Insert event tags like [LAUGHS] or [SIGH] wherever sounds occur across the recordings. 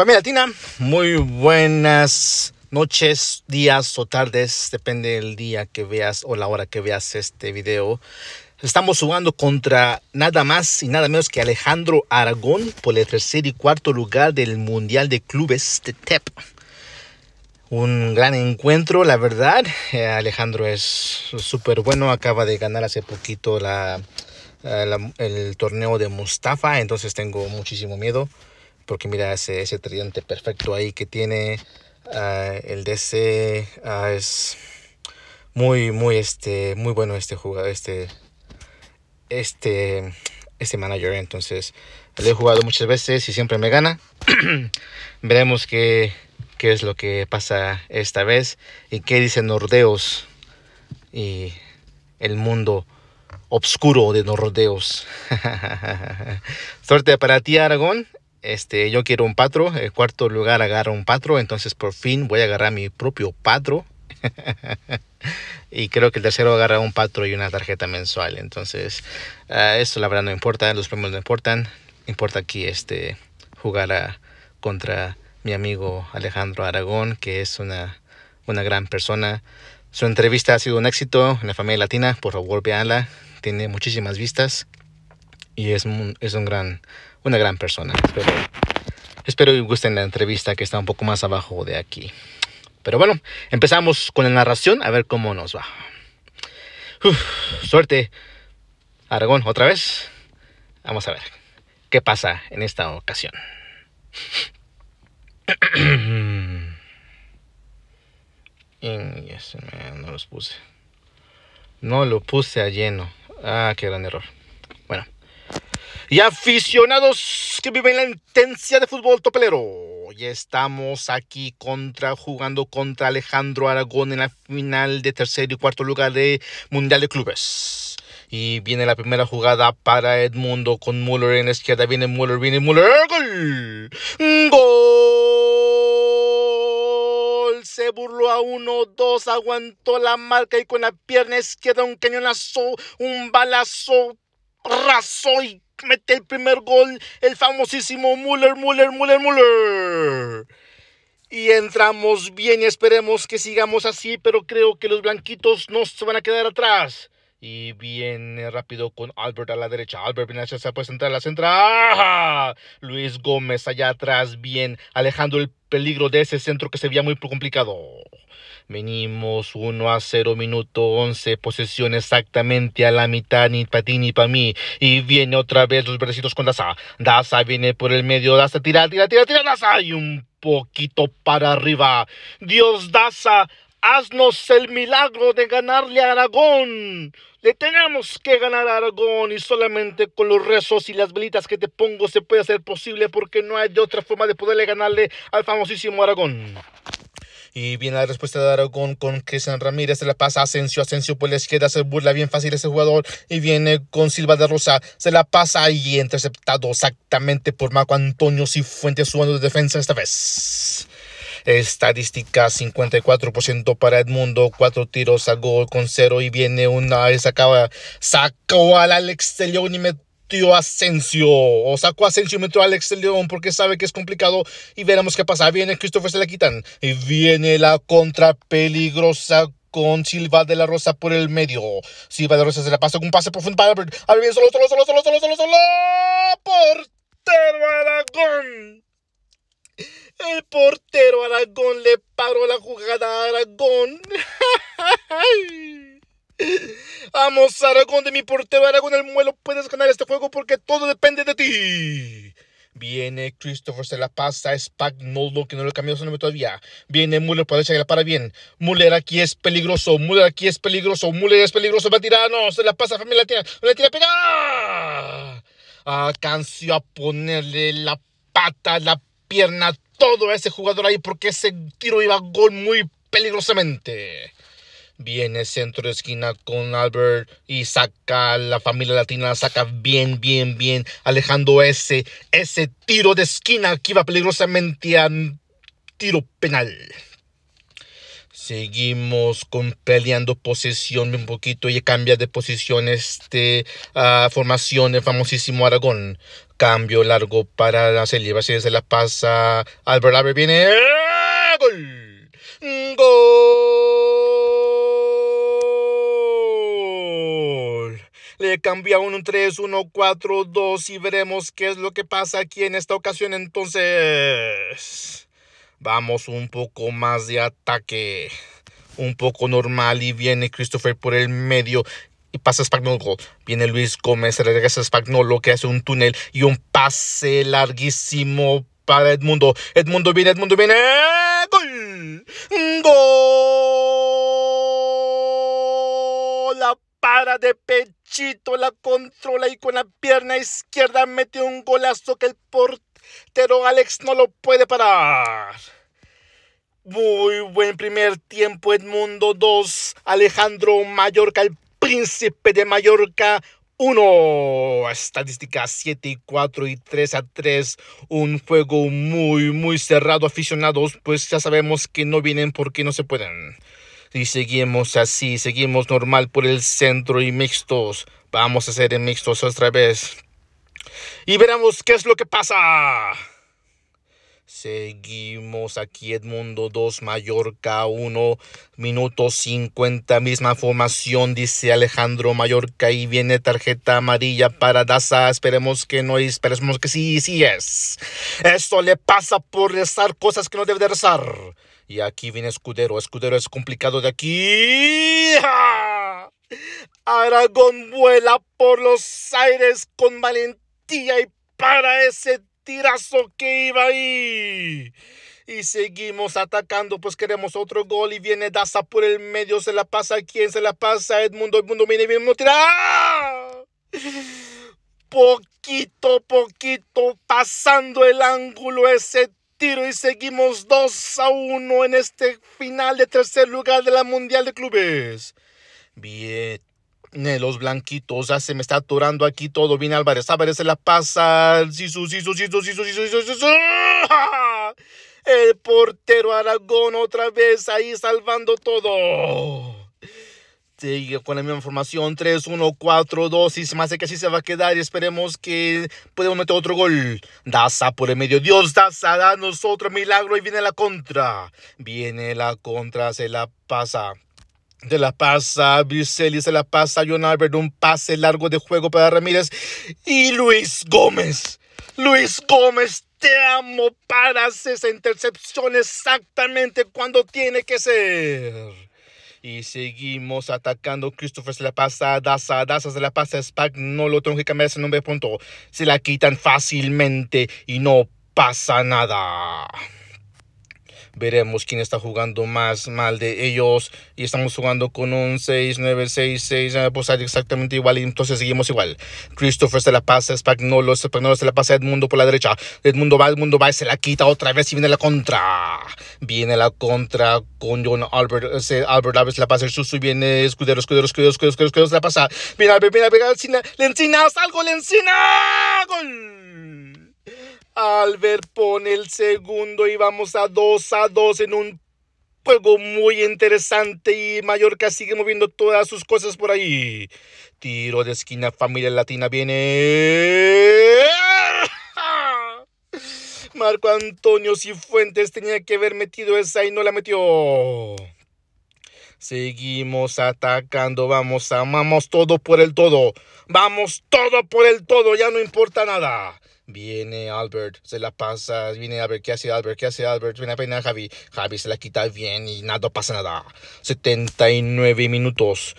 Familia Latina, muy buenas noches, días o tardes, depende del día que veas o la hora que veas este video. Estamos jugando contra nada más y nada menos que Alejandro Aragón por el tercer y cuarto lugar del Mundial de Clubes de TEP. Un gran encuentro, la verdad. Eh, Alejandro es súper bueno, acaba de ganar hace poquito eh, el torneo de Mustafa, entonces tengo muchísimo miedo. Porque mira ese, ese tridente perfecto ahí que tiene. Ah, el DC ah, es muy, muy, este, muy bueno este jugador, este, este, este manager. Entonces, le he jugado muchas veces y siempre me gana. [CLEARS THROAT] Veremos qué, qué es lo que pasa esta vez y qué dicen Nordeos y el mundo obscuro de Nordeos. [LAUGHS] Suerte para ti, Aragón este, yo quiero un patro, el cuarto lugar agarra un patro, entonces por fin voy a agarrar mi propio patro. [LAUGHS] y creo que el tercero agarra un patro y una tarjeta mensual. Entonces, ah, eso la verdad no importa, los premios no importan. Importa aquí este, jugar contra mi amigo Alejandro Aragón, que es una, una gran persona. Su entrevista ha sido un éxito en la familia latina, por favor tiene muchísimas vistas y es es un gran una gran persona. Espero, espero que gusten la entrevista que está un poco más abajo de aquí. Pero bueno, empezamos con la narración a ver cómo nos va. suerte, Aragón, otra vez. Vamos a ver qué pasa en esta ocasión. [COUGHS] puse. No lo puse a lleno. Ah, qué gran error y aficionados que viven la intensidad de fútbol topelero. Hoy estamos aquí contra, jugando contra Alejandro Aragón en la final de tercer y cuarto lugar de Mundial de Clubes. Y viene la primera jugada para Edmundo con Müller en la izquierda. Viene Müller, viene Müller. ¡Gol! ¡Gol! Se burló a uno, dos, aguantó la marca y con la pierna izquierda un cañonazo, un balazo, raso mete el primer gol, el famosísimo Müller, Müller, Müller, Müller. Y entramos bien, y esperemos que sigamos así, pero creo que los blanquitos no se van a quedar atrás. Y viene rápido con Albert a la derecha. Albert viene hacia esa puesta central. La central. ¡Ah! Luis Gómez allá atrás. Bien. Alejando el peligro de ese centro que se veía muy complicado. Venimos 1 a 0, minuto 11, posesión exactamente a la mitad, ni para ti ni para mí. Y viene otra vez los verdecitos con Daza. Daza viene por el medio, Daza tira, tira, tira, tira, Daza. Y un poquito para arriba. Dios Daza Haznos el milagro de ganarle a Aragón. Le tenemos que ganar a Aragón y solamente con los rezos y las velitas que te pongo se puede hacer posible porque no hay de otra forma de poderle ganarle al famosísimo Aragón. Y viene la respuesta de Aragón con Cristian Ramírez, se la pasa a Asensio, Asensio por la izquierda, se burla bien fácil ese jugador. Y viene con Silva de Rosa, se la pasa y interceptado exactamente por Marco Antonio Fuentes subiendo de defensa esta vez estadística, 54% para Edmundo, cuatro tiros a gol con cero y viene una y sacaba sacó al Alex León y metió Asensio, o sacó Asensio y metió a Alex León porque sabe que es complicado y veremos qué pasa. Viene Christopher, se la quitan y viene la contra peligrosa con Silva de la Rosa por el medio. Silva de la Rosa se la pasa con un pase profundo para Albert. Albert viene solo, solo, solo, solo, solo, solo, solo. Portero Aragón. El portero Aragón le paró la jugada a Aragón. [LAUGHS] Vamos, Aragón, de mi portero Aragón, el muelo, puedes ganar este juego porque todo depende de ti. Viene Christopher, se la pasa a no, que no lo cambió su nombre todavía. Viene Muller Puede echarle la para bien. Muller aquí es peligroso, Muller aquí es peligroso, Muller es peligroso, va a tirar, no, se la pasa a Familia la tira, pega. Cancio a ponerle la pata, la pierna, todo ese jugador ahí porque ese tiro iba a gol muy peligrosamente. Viene centro de esquina con Albert y saca la familia latina, saca bien, bien, bien, alejando ese, ese tiro de esquina que iba peligrosamente a tiro penal. Seguimos con peleando posesión un poquito y cambia de posición este ah, formación el famosísimo Aragón. Cambio largo para la ser se la pasa. Albert Albert viene. ¡Gol! Mm, ¡Gol! Le cambia un 3, 1, 4, 2 y veremos qué es lo que pasa aquí en esta ocasión entonces. Vamos un poco más de ataque. Un poco normal y viene Christopher por el medio y pasa Spagnolo. Viene Luis Gómez, regresa Spagnolo que hace un túnel y un pase larguísimo para Edmundo. Edmundo viene, Edmundo viene. ¡Gol! ¡Gol! La para de pechito, la controla y con la pierna izquierda mete un golazo que el portero pero Alex no lo puede parar. Muy buen primer tiempo Edmundo 2, Alejandro Mallorca, el príncipe de Mallorca 1. Estadísticas 7 y 4 y 3 a 3. Un juego muy, muy cerrado, aficionados, pues ya sabemos que no vienen porque no se pueden. Y seguimos así, seguimos normal por el centro y mixtos. Vamos a hacer en mixtos otra vez. Y veremos qué es lo que pasa. Seguimos aquí Edmundo 2, Mallorca 1, minuto 50, misma formación, dice Alejandro Mallorca y viene tarjeta amarilla para Daza, esperemos que no, esperemos que sí, sí es. Esto le pasa por rezar cosas que no debe de rezar. Y aquí viene Escudero, Escudero es complicado de aquí. Aragón vuela por los aires con valentía y para ese tirazo que iba ahí. Y seguimos atacando, pues queremos otro gol y viene Daza por el medio, se la pasa a quien, se la pasa Edmundo, Edmundo viene, viene, tira. Poquito, poquito, pasando el ángulo ese tiro y seguimos 2 a 1 en este final de tercer lugar de la Mundial de Clubes. Bien, los blanquitos, ya se me está atorando aquí todo. Viene Álvarez, Álvarez se la pasa. El portero Aragón otra vez ahí salvando todo. Sigue con la misma formación, 3-1-4-2 y se me que así se va a quedar y esperemos que podemos meter otro gol. Daza por el medio, Dios Daza, danos otro milagro y viene la contra. Viene la contra, se la pasa de la pasa, Vircelis se la pasa, John Albert, un pase largo de juego para Ramírez y Luis Gómez. Luis Gómez, te amo, paras esa intercepción exactamente cuando tiene que ser. Y seguimos atacando. Christopher se la pasa Daza. Daza se la pasa a Spack. No lo tengo que cambiar ese nombre punto. Se la quitan fácilmente y no pasa nada veremos quién está jugando más mal de ellos. Y estamos jugando con un 6, 9, 6, 6, pues exactamente igual. Y entonces seguimos igual. Christopher se la pasa, Spagnolo, Spagnolo se la pasa a Edmundo por la derecha. Edmundo va, Edmundo va, y se la quita otra vez y viene la contra. Viene la contra con John Albert. Albert se la pasa, el Susu viene Escudero, Escudero, Escudero, Escudero, Escudero, se la pasa. Mira, mira, mira, Lencina, Lencina, salgo, Lencina, gol. Albert pone el segundo y vamos a 2 a 2 en un juego muy interesante y Mallorca sigue moviendo todas sus cosas por ahí. Tiro de esquina, familia latina viene. Marco Antonio Cifuentes tenía que haber metido esa y no la metió. Seguimos atacando, vamos, amamos todo por el todo. Vamos todo por el todo, ya no importa nada. Viene Albert, se la pasa, viene Albert, ¿qué hace Albert? ¿Qué hace Albert? Viene a peinar Javi. Javi se la quita bien y nada pasa nada. 79 minutos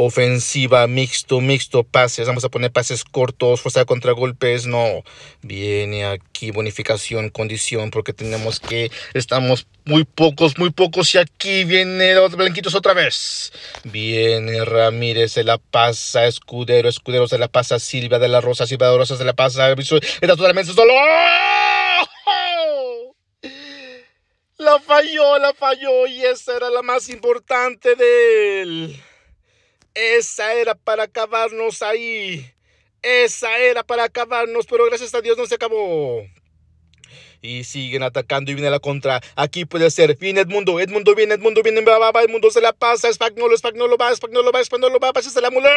ofensiva, mixto, mixto, pases, vamos a poner pases cortos, fuerza de contragolpes, no. Viene aquí bonificación, condición, porque tenemos que, estamos muy pocos, muy pocos, y aquí viene los blanquitos otra vez. Viene Ramírez, se la pasa, Escudero, Escudero se la pasa, Silvia de la Rosa, Silvia de la Rosa se la pasa, está totalmente solo. ¡Oh! La falló, la falló y esa era la más importante de él. Esa era para acabarnos ahí. Esa era para acabarnos, pero gracias a Dios no se acabó. Y siguen atacando y viene la contra. Aquí puede ser. Viene Edmundo. Edmundo viene, Edmundo viene. Va, va, va. Edmundo se la pasa. Espagnolo, no va, lo va, lo va. a la Muller.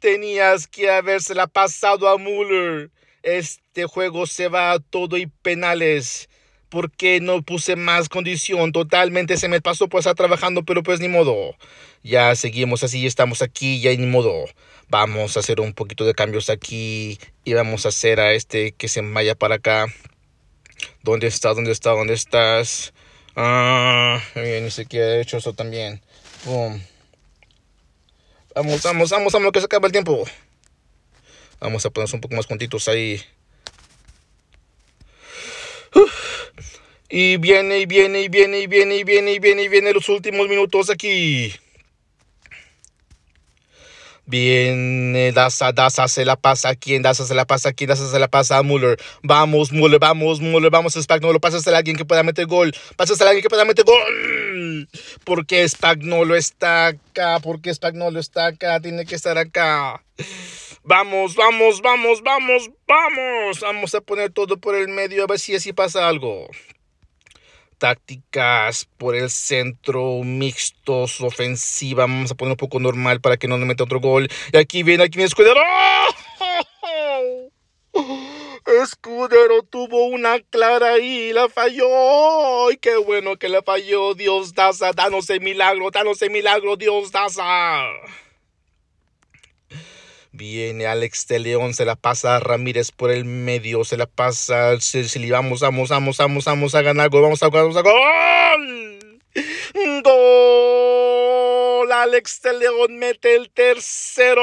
Tenías que habérsela pasado a Muller. Este juego se va a todo y penales. Porque no puse más condición? Totalmente se me pasó por estar trabajando, pero pues ni modo. Ya seguimos así, estamos aquí, ya ni modo. Vamos a hacer un poquito de cambios aquí y vamos a hacer a este que se vaya para acá. ¿Dónde estás? ¿Dónde estás? ¿Dónde estás? Ah, bien, sé qué, he hecho eso también. Boom. Vamos, vamos, vamos, vamos, que se acaba el tiempo. Vamos a ponernos un poco más juntitos ahí. Y viene y viene y viene y viene y viene y viene y viene los últimos minutos aquí. Viene Daza, Daza se la pasa. ¿Quién Daza se la pasa? ¿Quién Daza se la pasa a Muller. Vamos, Muller, vamos, Muller, vamos, Spagnolo. pasa a alguien que pueda meter gol. pasa a alguien que pueda meter gol. Porque Spagnolo está acá. Porque lo está acá. Tiene que estar acá. Vamos, vamos, vamos, vamos, vamos. Vamos a poner todo por el medio a ver si así pasa algo tácticas por el centro, mixtos, ofensiva. Vamos a poner un poco normal para que no nos meta otro gol. Y aquí viene, aquí viene Escudero. [LAUGHS] Escudero tuvo una clara y la falló. ay qué bueno que la falló. Dios Daza, danos el milagro, danos el milagro, Dios Daza. Viene Alex de León, se la pasa Ramírez por el medio, se la pasa si Vamos, vamos, vamos, vamos, vamos a ganar vamos a ganar, vamos a gol. Gol, Alex de León mete el tercero.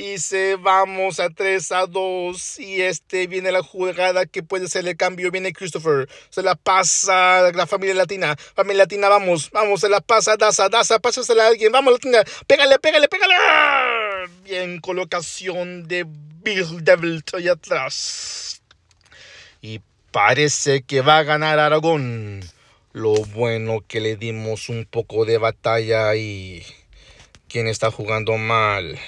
...y se vamos a 3 a 2. Y este viene la jugada que puede ser el cambio. Viene Christopher. Se la pasa la familia latina. Familia latina, vamos, vamos, se la pasa Daza, Daza, pásasela a alguien. Vamos, latina. Pégale, pégale, pégale. Bien, colocación de Bill Devil y atrás. Y parece que va a ganar Aragón. Lo bueno que le dimos un poco de batalla y quien está jugando mal.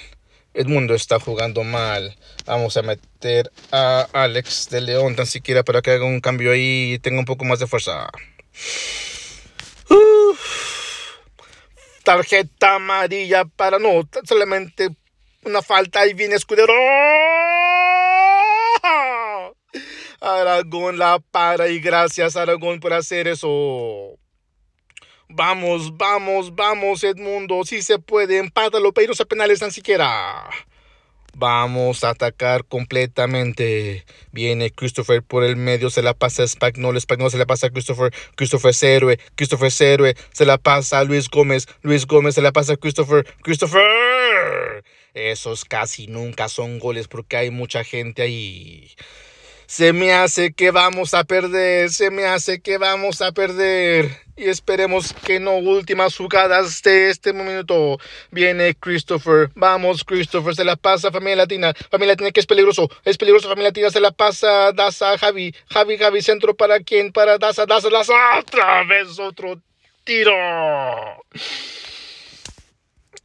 Edmundo está jugando mal. Vamos a meter a Alex de León tan siquiera para que haga un cambio ahí y tenga un poco más de fuerza. Tarjeta amarilla para no, solamente una falta y viene Escudero. Aragón la para y gracias Aragón por hacer eso. Vamos, vamos, vamos, Edmundo. Si se puede, empátalo, pediros a penales tan siquiera. Vamos a atacar completamente. Viene Christopher por el medio, se la pasa a Spagnol, Spagnol se la pasa a Christopher, Christopher es héroe, Christopher es héroe, se la pasa a Luis Gómez, Luis Gómez se la pasa a Christopher, Christopher. Esos casi nunca son goles porque hay mucha gente ahí. Se me hace que vamos a perder, se me hace que vamos a perder y esperemos que no últimas jugadas de este momento. Viene Christopher. Vamos, Christopher. Se la pasa familia latina. Familia latina que es peligroso. Es peligroso familia latina. Se la pasa Daza, Javi. Javi, Javi. Centro para quién? Para Daza, Daza, Daza. Otra vez otro tiro.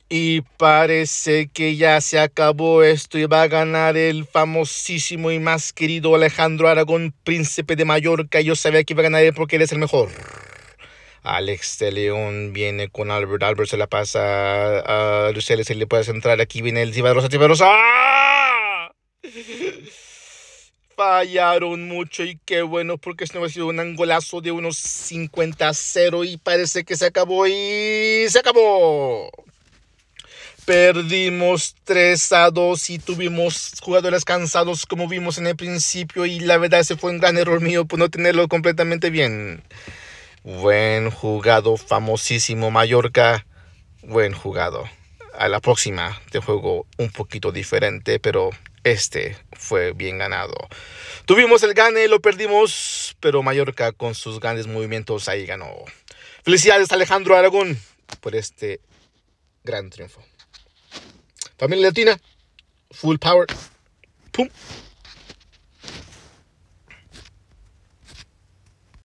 Y parece que ya se acabó esto y va a ganar el famosísimo y más querido Alejandro Aragón, príncipe de Mallorca. Yo sabía que iba a ganar él porque él es el mejor. Alex de León viene con Albert. Albert se la pasa a Lucely. Se le puede centrar. Aquí viene el Cibarosa. Cibarosa. ¡Ah! Fallaron mucho y qué bueno porque esto ha sido un angolazo de unos 50-0 y parece que se acabó y se acabó. Perdimos 3 a 2 y tuvimos jugadores cansados como vimos en el principio y la verdad ese fue un gran error mío por no tenerlo completamente bien. Buen jugado, famosísimo Mallorca. Buen jugado. A la próxima te juego un poquito diferente, pero este fue bien ganado. Tuvimos el gane, lo perdimos, pero Mallorca con sus grandes movimientos ahí ganó. Felicidades Alejandro Aragón por este gran triunfo. Familia Latina, full power. ¡Pum!